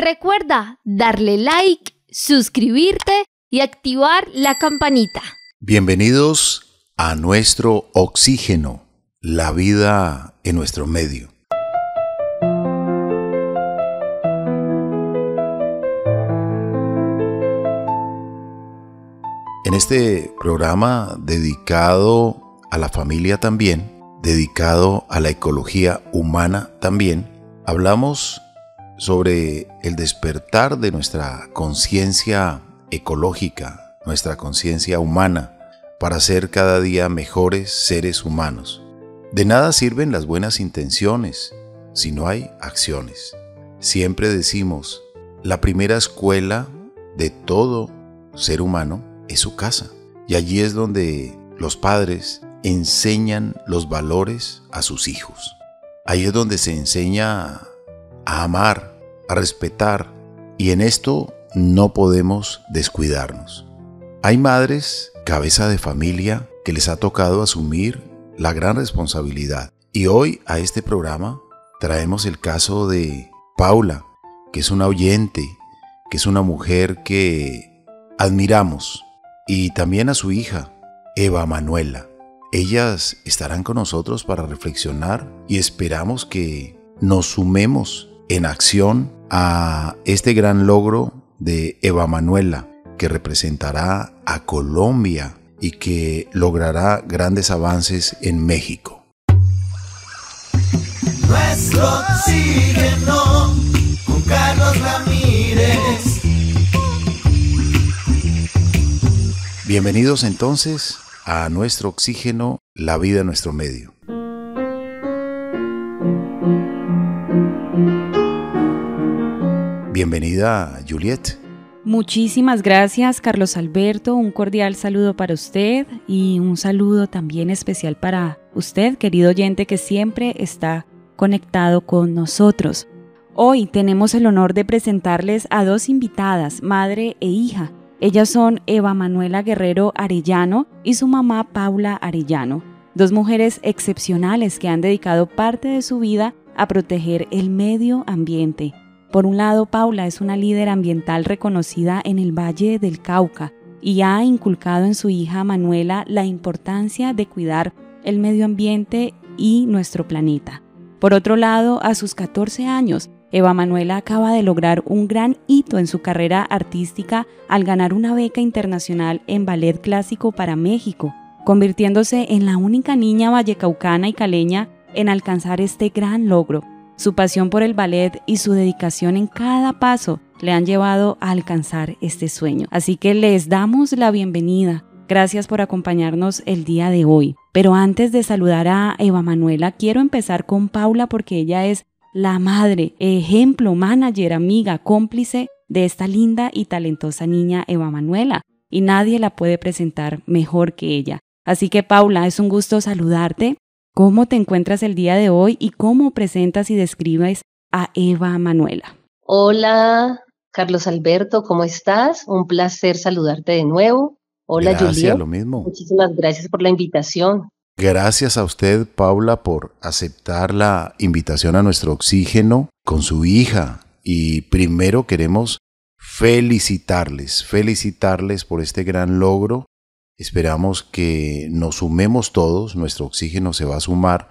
Recuerda darle like, suscribirte y activar la campanita. Bienvenidos a nuestro oxígeno, la vida en nuestro medio. En este programa dedicado a la familia también, dedicado a la ecología humana también, hablamos sobre el despertar de nuestra conciencia ecológica, nuestra conciencia humana, para ser cada día mejores seres humanos. De nada sirven las buenas intenciones si no hay acciones. Siempre decimos, la primera escuela de todo ser humano es su casa. Y allí es donde los padres enseñan los valores a sus hijos. Ahí es donde se enseña a amar, a respetar, y en esto no podemos descuidarnos. Hay madres, cabeza de familia, que les ha tocado asumir la gran responsabilidad. Y hoy a este programa traemos el caso de Paula, que es una oyente, que es una mujer que admiramos, y también a su hija, Eva Manuela. Ellas estarán con nosotros para reflexionar y esperamos que nos sumemos en acción a este gran logro de Eva Manuela, que representará a Colombia y que logrará grandes avances en México. Nuestro Bienvenidos entonces a Nuestro Oxígeno, la vida en nuestro medio. Bienvenida, Juliet. Muchísimas gracias, Carlos Alberto. Un cordial saludo para usted y un saludo también especial para usted, querido oyente, que siempre está conectado con nosotros. Hoy tenemos el honor de presentarles a dos invitadas, madre e hija. Ellas son Eva Manuela Guerrero Arellano y su mamá Paula Arellano, dos mujeres excepcionales que han dedicado parte de su vida a proteger el medio ambiente por un lado, Paula es una líder ambiental reconocida en el Valle del Cauca y ha inculcado en su hija Manuela la importancia de cuidar el medio ambiente y nuestro planeta. Por otro lado, a sus 14 años, Eva Manuela acaba de lograr un gran hito en su carrera artística al ganar una beca internacional en ballet clásico para México, convirtiéndose en la única niña vallecaucana y caleña en alcanzar este gran logro su pasión por el ballet y su dedicación en cada paso le han llevado a alcanzar este sueño. Así que les damos la bienvenida. Gracias por acompañarnos el día de hoy. Pero antes de saludar a Eva Manuela, quiero empezar con Paula porque ella es la madre, ejemplo, manager, amiga, cómplice de esta linda y talentosa niña Eva Manuela. Y nadie la puede presentar mejor que ella. Así que Paula, es un gusto saludarte. ¿Cómo te encuentras el día de hoy y cómo presentas y describes a Eva Manuela? Hola, Carlos Alberto, ¿cómo estás? Un placer saludarte de nuevo. Hola, gracias, lo mismo. Muchísimas gracias por la invitación. Gracias a usted, Paula, por aceptar la invitación a nuestro oxígeno con su hija. Y primero queremos felicitarles, felicitarles por este gran logro Esperamos que nos sumemos todos, nuestro oxígeno se va a sumar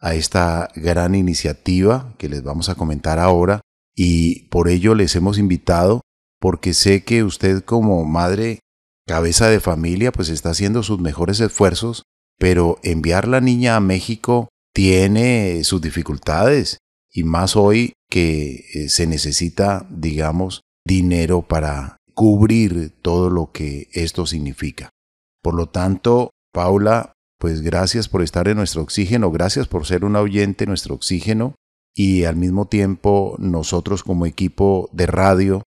a esta gran iniciativa que les vamos a comentar ahora y por ello les hemos invitado porque sé que usted como madre cabeza de familia pues está haciendo sus mejores esfuerzos, pero enviar la niña a México tiene sus dificultades y más hoy que eh, se necesita, digamos, dinero para cubrir todo lo que esto significa. Por lo tanto, Paula, pues gracias por estar en nuestro oxígeno, gracias por ser un oyente, nuestro oxígeno, y al mismo tiempo nosotros como equipo de radio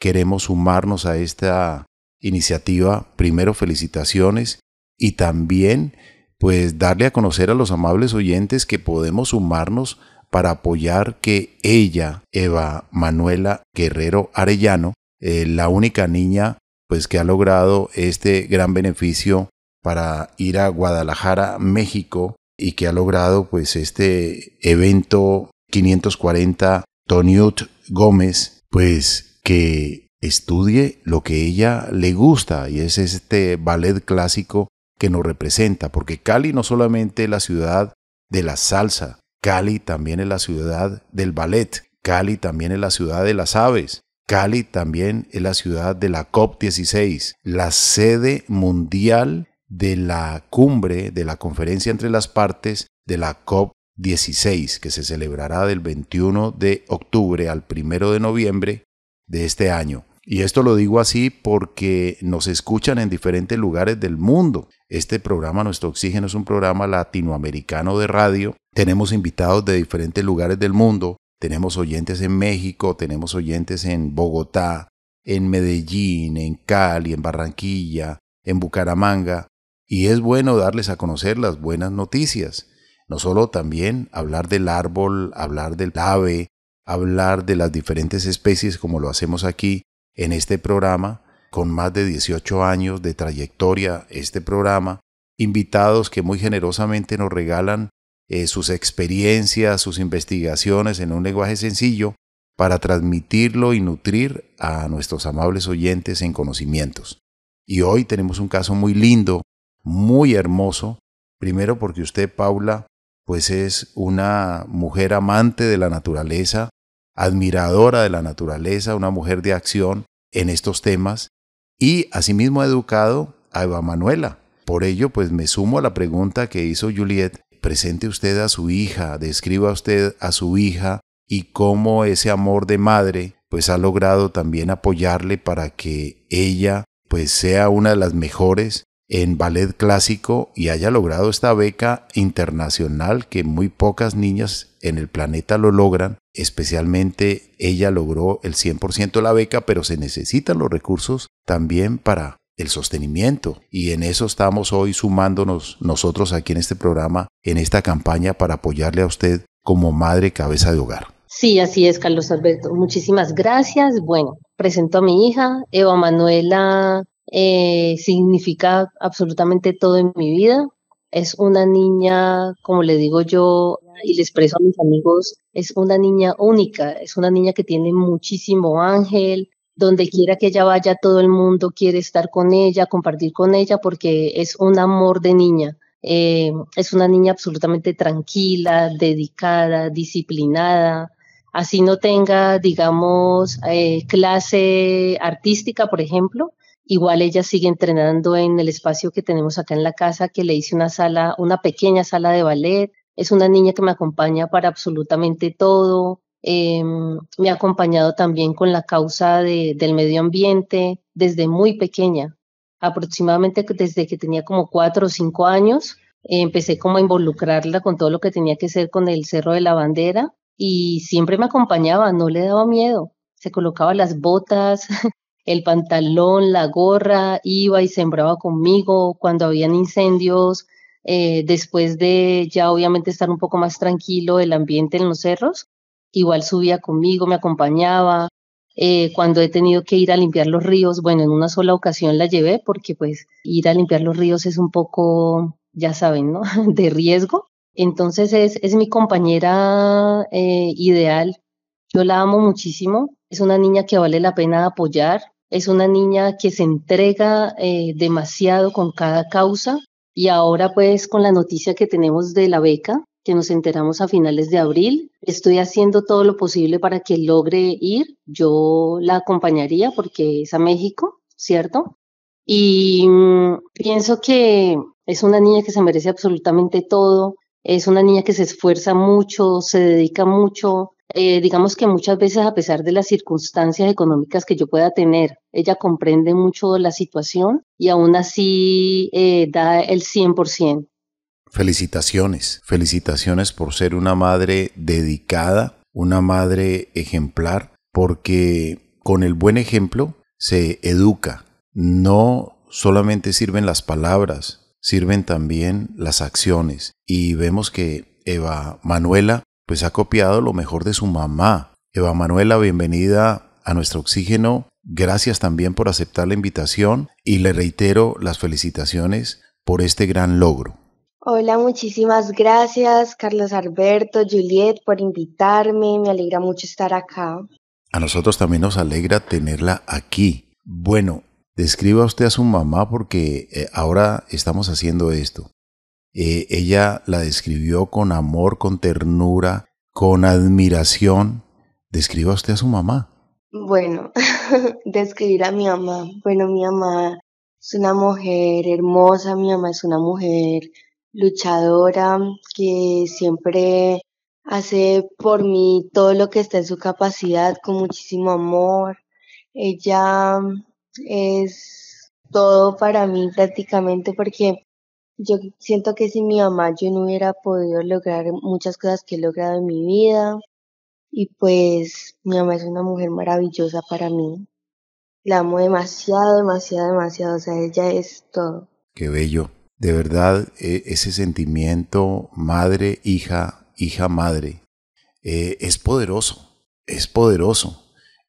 queremos sumarnos a esta iniciativa. Primero, felicitaciones y también pues darle a conocer a los amables oyentes que podemos sumarnos para apoyar que ella, Eva Manuela Guerrero Arellano, eh, la única niña pues que ha logrado este gran beneficio para ir a Guadalajara, México, y que ha logrado pues este evento 540 Toniut Gómez, pues que estudie lo que ella le gusta y es este ballet clásico que nos representa, porque Cali no solamente es la ciudad de la salsa, Cali también es la ciudad del ballet, Cali también es la ciudad de las aves, Cali también es la ciudad de la COP16, la sede mundial de la cumbre, de la conferencia entre las partes de la COP16, que se celebrará del 21 de octubre al 1 de noviembre de este año. Y esto lo digo así porque nos escuchan en diferentes lugares del mundo. Este programa, Nuestro Oxígeno, es un programa latinoamericano de radio. Tenemos invitados de diferentes lugares del mundo. Tenemos oyentes en México, tenemos oyentes en Bogotá, en Medellín, en Cali, en Barranquilla, en Bucaramanga. Y es bueno darles a conocer las buenas noticias. No solo también hablar del árbol, hablar del ave, hablar de las diferentes especies como lo hacemos aquí en este programa, con más de 18 años de trayectoria este programa, invitados que muy generosamente nos regalan eh, sus experiencias, sus investigaciones en un lenguaje sencillo para transmitirlo y nutrir a nuestros amables oyentes en conocimientos. Y hoy tenemos un caso muy lindo, muy hermoso, primero porque usted, Paula, pues es una mujer amante de la naturaleza, admiradora de la naturaleza, una mujer de acción en estos temas y asimismo ha educado a Eva Manuela. Por ello, pues me sumo a la pregunta que hizo Juliet presente usted a su hija, describa usted a su hija y cómo ese amor de madre pues ha logrado también apoyarle para que ella pues sea una de las mejores en ballet clásico y haya logrado esta beca internacional que muy pocas niñas en el planeta lo logran. Especialmente ella logró el 100% de la beca, pero se necesitan los recursos también para el sostenimiento. Y en eso estamos hoy sumándonos nosotros aquí en este programa, en esta campaña para apoyarle a usted como madre cabeza de hogar. Sí, así es, Carlos Alberto. Muchísimas gracias. Bueno, presento a mi hija, Eva Manuela. Eh, significa absolutamente todo en mi vida es una niña, como le digo yo y le expreso a mis amigos, es una niña única, es una niña que tiene muchísimo ángel, donde quiera que ella vaya, todo el mundo quiere estar con ella, compartir con ella, porque es un amor de niña. Eh, es una niña absolutamente tranquila, dedicada, disciplinada. Así no tenga, digamos, eh, clase artística, por ejemplo. Igual ella sigue entrenando en el espacio que tenemos acá en la casa, que le hice una sala, una pequeña sala de ballet. Es una niña que me acompaña para absolutamente todo. Em, me ha acompañado también con la causa del medio ambiente desde muy pequeña, aproximadamente desde que tenía como cuatro o cinco años. empecé como a involucrarla con todo lo que tenía que hacer con el Cerro de la Bandera y siempre me acompañaba, no le daba miedo. Se colocaba las botas, el pantalón, la gorra, iba y sembraba conmigo cuando habían incendios, eh, después de ya obviamente estar un poco más tranquilo el ambiente en los cerros, igual subía conmigo, me acompañaba. Eh, cuando he tenido que ir a limpiar los ríos, bueno, en una sola ocasión la llevé porque pues ir a limpiar los ríos es un poco, ya saben, ¿no? De riesgo. Entonces es, es mi compañera eh, ideal. Yo la amo muchísimo. Es una niña que vale la pena apoyar. Es una niña que se entrega eh, demasiado con cada causa. Y ahora pues con la noticia que tenemos de la beca, que nos enteramos a finales de abril. Estoy haciendo todo lo posible para que logre ir. Yo la acompañaría porque es a México, ¿cierto? Y mm, pienso que es una niña que se merece absolutamente todo. Es una niña que se esfuerza mucho, se dedica mucho. Eh, digamos que muchas veces a pesar de las circunstancias económicas que yo pueda tener, ella comprende mucho la situación y aún así eh, da el 100% felicitaciones, felicitaciones por ser una madre dedicada, una madre ejemplar, porque con el buen ejemplo se educa. No solamente sirven las palabras, sirven también las acciones. Y vemos que Eva Manuela pues ha copiado lo mejor de su mamá. Eva Manuela, bienvenida a nuestro oxígeno. Gracias también por aceptar la invitación y le reitero las felicitaciones por este gran logro. Hola, muchísimas gracias Carlos Alberto, Juliet, por invitarme. Me alegra mucho estar acá. A nosotros también nos alegra tenerla aquí. Bueno, describa usted a su mamá porque eh, ahora estamos haciendo esto. Eh, ella la describió con amor, con ternura, con admiración. Describa usted a su mamá. Bueno, describir a mi mamá. Bueno, mi mamá es una mujer hermosa, mi mamá es una mujer luchadora, que siempre hace por mí todo lo que está en su capacidad con muchísimo amor. Ella es todo para mí prácticamente porque yo siento que sin mi mamá yo no hubiera podido lograr muchas cosas que he logrado en mi vida. Y pues mi mamá es una mujer maravillosa para mí. La amo demasiado, demasiado, demasiado. O sea, ella es todo. Qué bello de verdad e, ese sentimiento madre, hija, hija, madre, eh, es poderoso, es poderoso.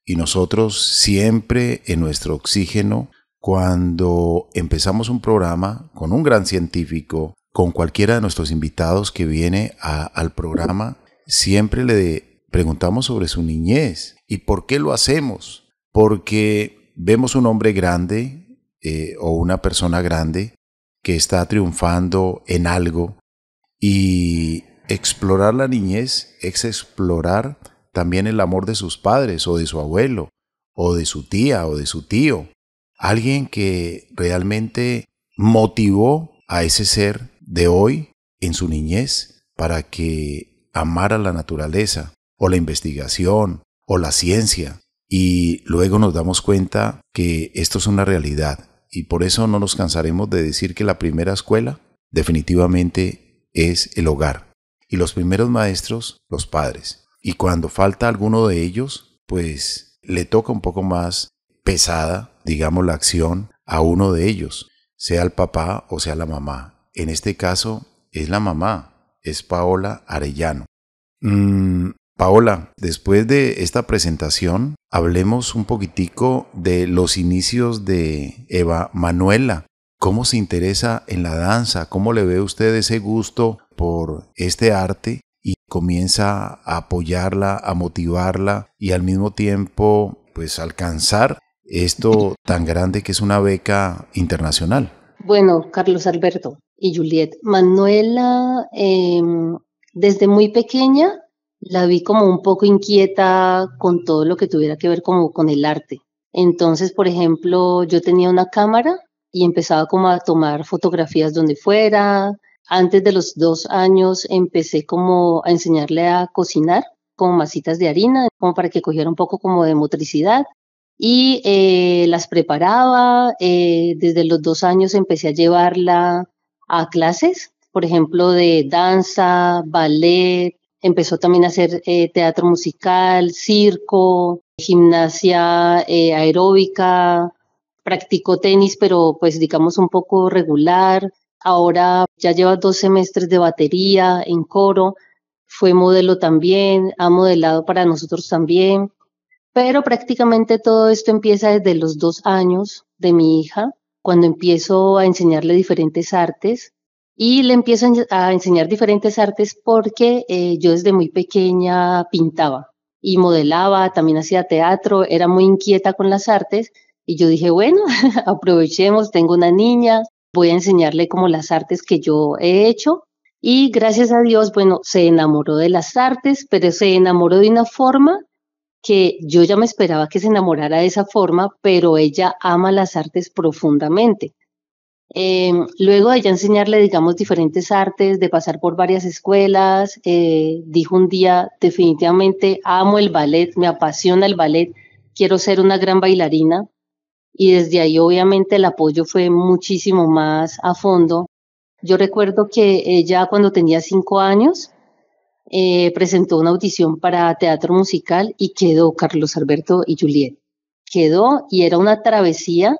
Y nosotros siempre en nuestro oxígeno, cuando empezamos un programa con un gran científico, con cualquiera de nuestros invitados que viene al programa, siempre le preguntamos sobre su niñez y por qué lo hacemos. Porque vemos un hombre grande eh, o una persona grande que está triunfando en algo. Y explorar la niñez es explorar también el amor de sus padres o de su abuelo o de su tía o de su tío. Alguien que realmente motivó a ese ser de hoy en su niñez para que amara la naturaleza o la investigación o la ciencia. Y luego nos damos cuenta que esto es una realidad y por eso no nos cansaremos de decir que la primera escuela definitivamente es el hogar. Y los primeros maestros, los padres. Y cuando falta alguno de ellos, pues le toca un poco más pesada, digamos, la acción a uno de ellos, sea el papá o sea la mamá. En este caso es la mamá, es Paola Arellano. Mm, Paola, después de esta presentación, hablemos un poquitico de los inicios de Eva Manuela. ¿Cómo se interesa en la danza? ¿Cómo le ve usted ese gusto por este arte? Y comienza a apoyarla, a motivarla y al mismo tiempo, pues alcanzar esto tan grande que es una beca internacional. Bueno, Carlos Alberto y Juliet, Manuela em, desde muy pequeña la vi como un poco inquieta con todo lo que tuviera que ver como con el arte. Entonces, por ejemplo, yo tenía una cámara y empezaba como a tomar fotografías donde fuera. Antes de los dos años empecé como a enseñarle a cocinar con masitas de harina, como para que cogiera un poco como de motricidad. Y eh, las preparaba. Eh, desde los dos años empecé a llevarla a clases, por ejemplo, de danza, ballet, empezó también a hacer eh, teatro musical, circo, gimnasia eh, aeróbica, practicó tenis, pero pues digamos un poco regular. Ahora ya lleva dos semestres de batería en coro, fue modelo también, ha modelado para nosotros también, pero prácticamente todo esto empieza desde los dos años de mi hija, cuando empiezo a enseñarle diferentes artes y le empiezo a enseñar diferentes artes porque eh, yo desde muy pequeña pintaba y modelaba, también hacía teatro, era muy inquieta con las artes y yo dije, bueno, aprovechemos, tengo una niña, voy a enseñarle como las artes que yo he hecho y gracias a Dios, bueno, se enamoró de las artes, pero se enamoró de una forma que yo ya me esperaba que se enamorara de esa forma, pero ella ama las artes profundamente. Eh, luego de ya enseñarle, digamos, diferentes artes, de pasar por varias escuelas, eh, dijo un día, definitivamente amo el ballet, me apasiona el ballet, quiero ser una gran bailarina. Y desde ahí, obviamente, el apoyo fue muchísimo más a fondo. Yo recuerdo que ella, cuando tenía cinco años, eh, presentó una audición para teatro musical y quedó Carlos Alberto y Juliet. Quedó y era una travesía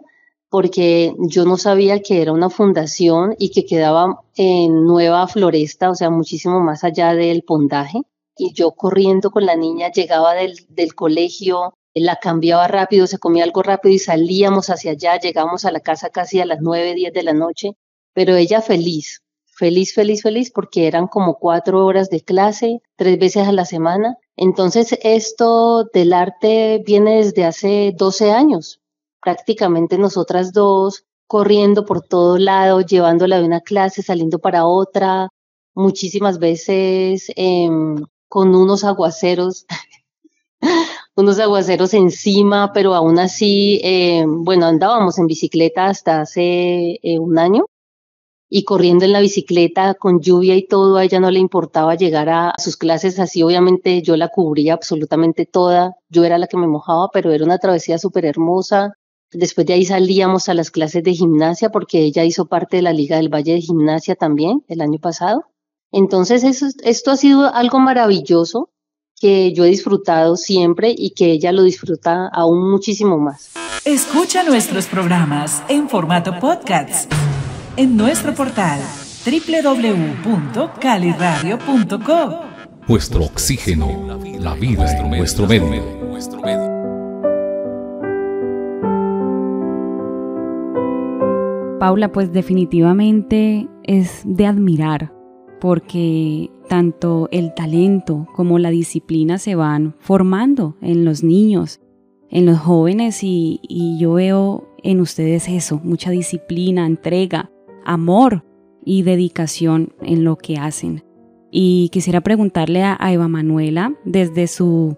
porque yo no sabía que era una fundación y que quedaba en Nueva Floresta, o sea, muchísimo más allá del pondaje. Y yo corriendo con la niña llegaba del, colegio, la cambiaba rápido, se comía algo rápido y salíamos hacia allá, llegamos a la casa casi a las 9, 10 de la noche, pero ella feliz, feliz, feliz, feliz, porque eran como cuatro horas de clase, tres veces a la semana. Entonces, esto del arte viene desde hace 12 años prácticamente nosotras dos, corriendo por todo lado, llevándola de una clase, saliendo para otra, muchísimas veces em, con unos aguaceros, unos aguaceros encima, pero aún así, em, bueno, andábamos en bicicleta hasta hace eh, un año y corriendo en la bicicleta con lluvia y todo, a ella no le importaba llegar a sus clases, así obviamente yo la cubría absolutamente toda, yo era la que me mojaba, pero era una travesía súper hermosa, Después de ahí salíamos a las clases de gimnasia porque ella hizo parte de la Liga del Valle de Gimnasia también el año pasado. Entonces, eso, esto ha sido algo maravilloso que yo he disfrutado siempre y que ella lo disfruta aún muchísimo más. Escucha nuestros programas en formato podcast en nuestro portal www.caliradio.com. Nuestro oxígeno, la vida, nuestro Nuestro medio. Paula, pues definitivamente es de admirar, porque tanto el talento como la disciplina se van formando en los niños, en los jóvenes, y, yo veo en ustedes eso, mucha disciplina, entrega, amor y dedicación en lo que hacen. Y quisiera preguntarle a, Eva Manuela, desde su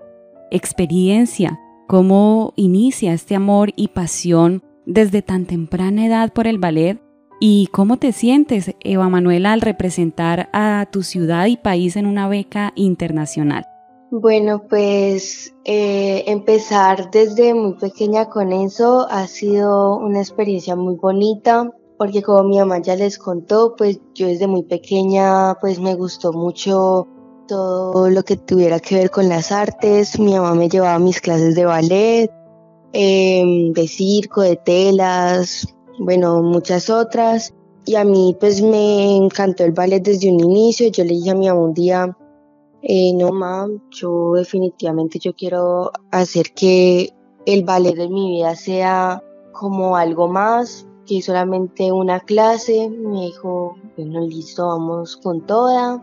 experiencia, cómo inicia este amor y pasión desde tan temprana edad por el ballet y cómo te sientes, Eva Manuela, al representar a tu ciudad y país en una beca internacional. Bueno, pues eh, empezar desde muy pequeña con eso ha sido una experiencia muy bonita, porque como mi mamá ya les contó, pues yo desde muy pequeña pues me gustó mucho todo lo que tuviera que ver con las artes, mi mamá me llevaba mis clases de ballet, Em, de circo, de telas, bueno, muchas otras. Y a mí pues me encantó el ballet desde un inicio. Yo le dije a mi mamá un día, eh, no mam, yo definitivamente yo quiero hacer que el ballet de mi vida sea como algo más que solamente una clase. Me dijo, bueno, listo, vamos con toda.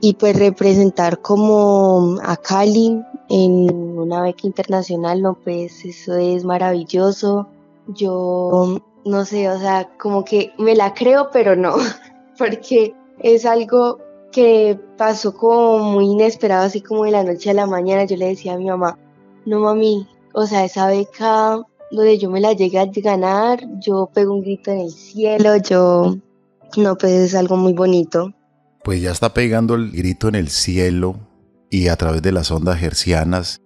Y pues representar como a Cali en una beca internacional, no, pues eso es maravilloso. Yo no sé, o sea, como que me la creo, pero no, porque es algo que pasó como muy inesperado, así como de la noche a la mañana. Yo le decía a mi mamá, no mami, o sea, esa beca donde yo me la llegué a ganar, yo pego un grito en el cielo, yo, no, pues es algo muy bonito. Pues ya está pegando el grito en el cielo, y a través de las ondas hercianas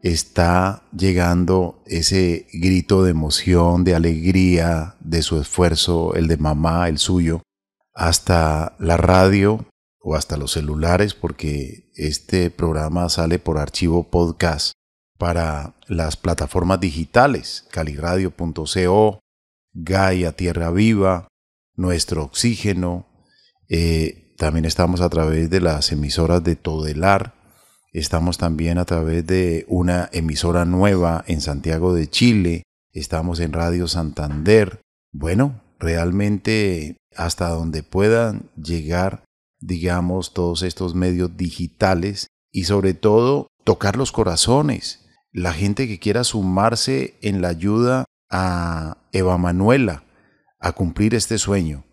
está llegando ese grito de emoción, de alegría, de su esfuerzo, el de mamá, el suyo, hasta la radio o hasta los celulares, porque este programa sale por archivo podcast para las plataformas digitales, caliradio.co, Gaia Tierra Viva, Nuestro Oxígeno, eh, también estamos a través de las emisoras de Todelar, Estamos también a través de una emisora nueva en Santiago de Chile. Estamos en Radio Santander. Bueno, realmente hasta donde puedan llegar, digamos, todos estos medios digitales y sobre todo tocar los corazones. La gente que quiera sumarse en la ayuda a Eva Manuela a cumplir este sueño.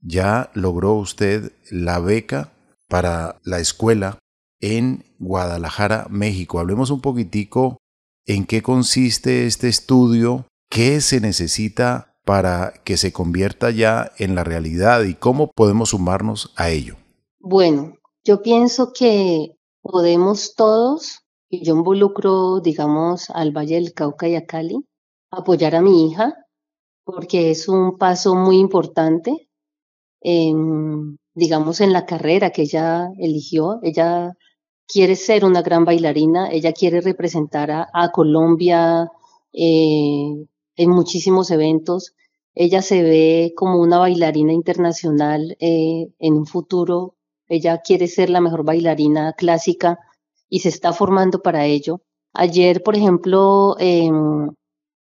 Ya logró usted la beca para la escuela en Guadalajara, México. Hablemos un poquitico en qué consiste este estudio, qué se necesita para que se convierta ya en la realidad y cómo podemos sumarnos a ello. Bueno, yo pienso que podemos todos, y yo involucro, digamos, al Valle del Cauca y a Cali, apoyar a mi hija, porque es un paso muy importante en, digamos, en la carrera que ella eligió. Ella quiere ser una gran bailarina, ella quiere representar a, Colombia eh, en muchísimos eventos, ella se ve como una bailarina internacional eh, en un futuro, ella quiere ser la mejor bailarina clásica y se está formando para ello. Ayer, por ejemplo, em,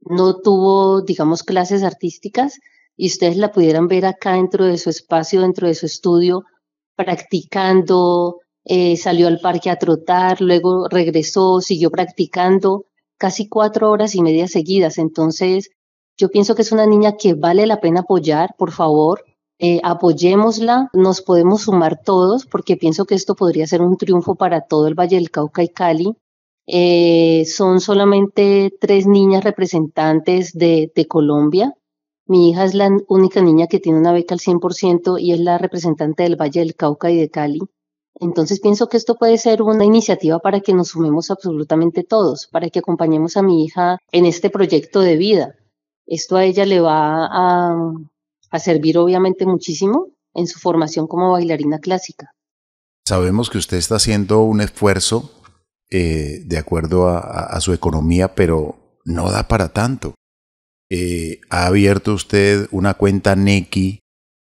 no tuvo, digamos, clases artísticas y ustedes la pudieran ver acá dentro de su espacio, dentro de su estudio, practicando, eh, salió al parque a trotar, luego regresó, siguió practicando casi cuatro horas y media seguidas. Entonces, yo pienso que es una niña que vale la pena apoyar, por favor, eh, apoyémosla, nos podemos sumar todos, porque pienso que esto podría ser un triunfo para todo el Valle del Cauca y Cali. Eh, son solamente tres niñas representantes de, de, Colombia. Mi hija es la única niña que tiene una beca al 100% y es la representante del Valle del Cauca y de Cali. Entonces pienso que esto puede ser una iniciativa para que nos sumemos absolutamente todos, para que acompañemos a mi hija en este proyecto de vida. Esto a ella le va a, servir obviamente muchísimo en su formación como bailarina clásica. Sabemos que usted está haciendo un esfuerzo eh, de acuerdo a, su economía, pero no da para tanto. Eh, ha abierto usted una cuenta NECI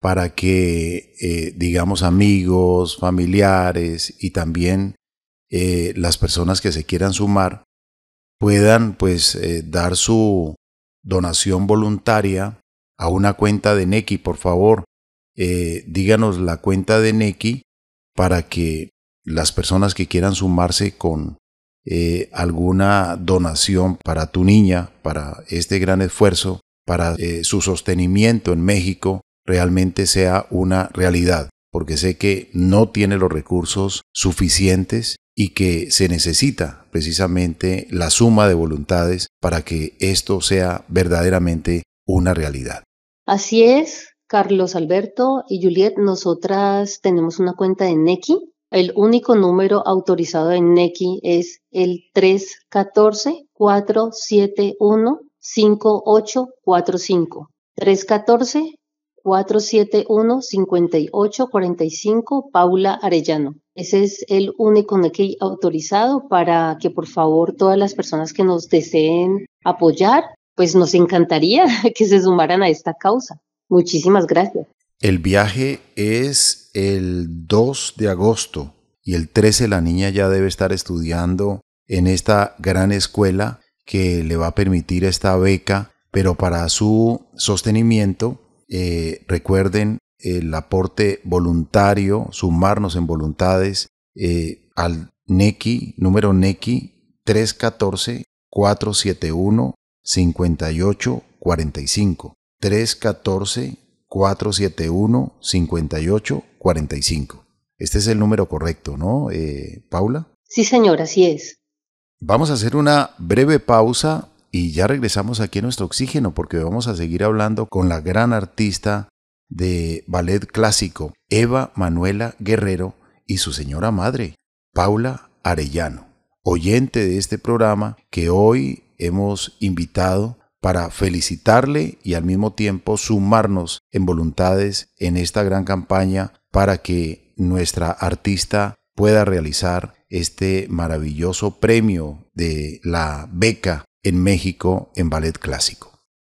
para que, eh, digamos, amigos, familiares y también eh, las personas que se quieran sumar puedan pues eh, dar su donación voluntaria a una cuenta de Neki, por favor. díganos la cuenta de Neki para que las personas que quieran sumarse con alguna donación para tu niña, para este gran esfuerzo, para su sostenimiento en México, realmente sea una realidad, porque sé que no tiene los recursos suficientes y que se necesita precisamente la suma de voluntades para que esto sea verdaderamente una realidad. Así es, Carlos Alberto y Juliet, nosotras tenemos una cuenta de NECI. El único número autorizado en NECI es el 314-471-5845. 314 471-5845 Paula Arellano. Ese es el único NECI autorizado para que por favor todas las personas que nos deseen apoyar, pues nos encantaría que se sumaran a esta causa. Muchísimas gracias. El viaje es el 2 de agosto y el 13 la niña ya debe estar estudiando en esta gran escuela que le va a permitir esta beca, pero para su sostenimiento eh, recuerden el aporte voluntario, sumarnos en voluntades eh, al NECI, número NECI 314-471-5845. 314-471-5845. Este es el número correcto, ¿no, eh, Paula? Sí, señor, así es. Vamos a hacer una breve pausa y ya regresamos aquí a nuestro oxígeno porque vamos a seguir hablando con la gran artista de ballet clásico, Eva Manuela Guerrero y su señora madre, Paula Arellano, oyente de este programa que hoy hemos invitado para felicitarle y al mismo tiempo sumarnos en voluntades en esta gran campaña para que nuestra artista pueda realizar este maravilloso premio de la beca en México en ballet clásico.